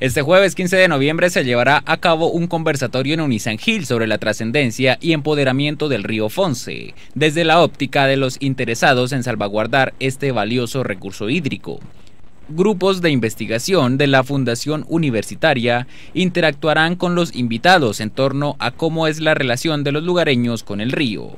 Este jueves 15 de noviembre se llevará a cabo un conversatorio en Unisan Hill sobre la trascendencia y empoderamiento del río Fonce, desde la óptica de los interesados en salvaguardar este valioso recurso hídrico grupos de investigación de la Fundación Universitaria interactuarán con los invitados en torno a cómo es la relación de los lugareños con el río,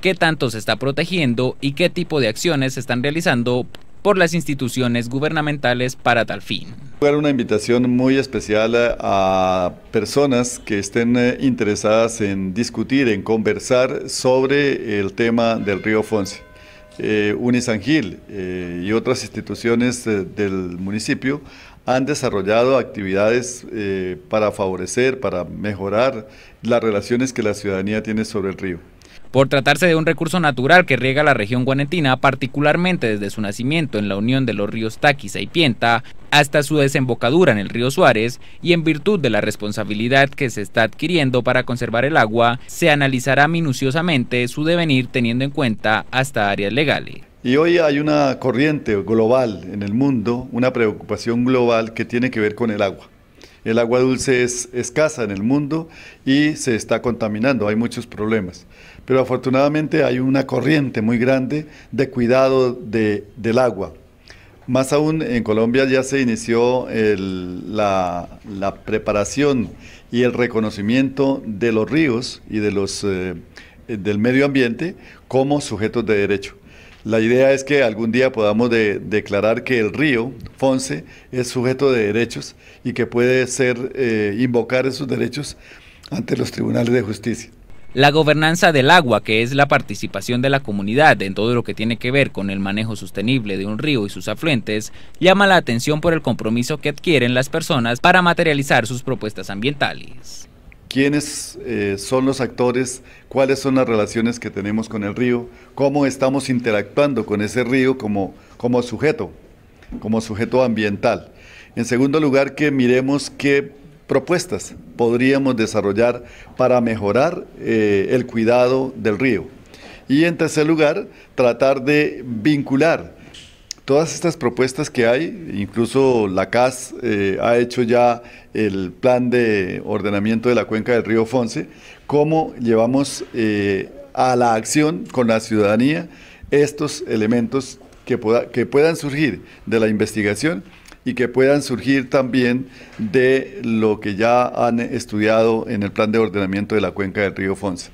qué tanto se está protegiendo y qué tipo de acciones se están realizando por las instituciones gubernamentales para tal fin una invitación muy especial a personas que estén eh, interesadas en discutir, en conversar sobre el tema del río Fonse. Eh, Unisangil eh, y otras instituciones eh, del municipio han desarrollado actividades para favorecer, para mejorar las relaciones que la ciudadanía tiene sobre el río. Por tratarse de un recurso natural que riega la región guanetina, particularmente desde su nacimiento en la unión de los ríos Taquisa y Pienta, hasta su desembocadura en el río Suárez y en virtud de la responsabilidad que se está adquiriendo para conservar el agua, se analizará minuciosamente su devenir teniendo en cuenta hasta áreas legales. Y hoy hay una corriente global en el mundo, una preocupación global que tiene que ver con el agua. El agua dulce es escasa en el mundo y se está contaminando, hay muchos problemas. Pero afortunadamente hay una corriente muy grande de cuidado del agua. Más aún, en Colombia ya se inició la, preparación y el reconocimiento de los ríos y de los, eh, eh, del medio ambiente como sujetos de derecho. La idea es que algún día podamos declarar que el río Fonse es sujeto de derechos y que puede ser eh, invocar esos derechos ante los tribunales de justicia. La gobernanza del agua, que es la participación de la comunidad en todo lo que tiene que ver con el manejo sostenible de un río y sus afluentes, llama la atención por el compromiso que adquieren las personas para materializar sus propuestas ambientales. ¿Quiénes eh, son los actores? ¿Cuáles son las relaciones que tenemos con el río? ¿Cómo estamos interactuando con ese río como, como sujeto, como sujeto ambiental? En segundo lugar, que miremos qué propuestas podríamos desarrollar para mejorar eh, el cuidado del río. Y en tercer lugar, tratar de vincular todas estas propuestas que hay, incluso la CAS eh, ha hecho ya el plan de ordenamiento de la cuenca del río Fonce, cómo llevamos eh, a la acción con la ciudadanía estos elementos que, que puedan surgir de la investigación y que puedan surgir también de lo que ya han estudiado en el plan de ordenamiento de la cuenca del río Fonsa.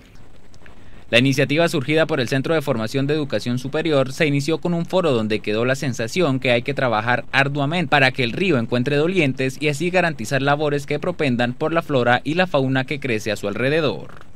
La iniciativa surgida por el Centro de Formación de Educación Superior se inició con un foro donde quedó la sensación que hay que trabajar arduamente para que el río encuentre dolientes y así garantizar labores que propendan por la flora y la fauna que crece a su alrededor.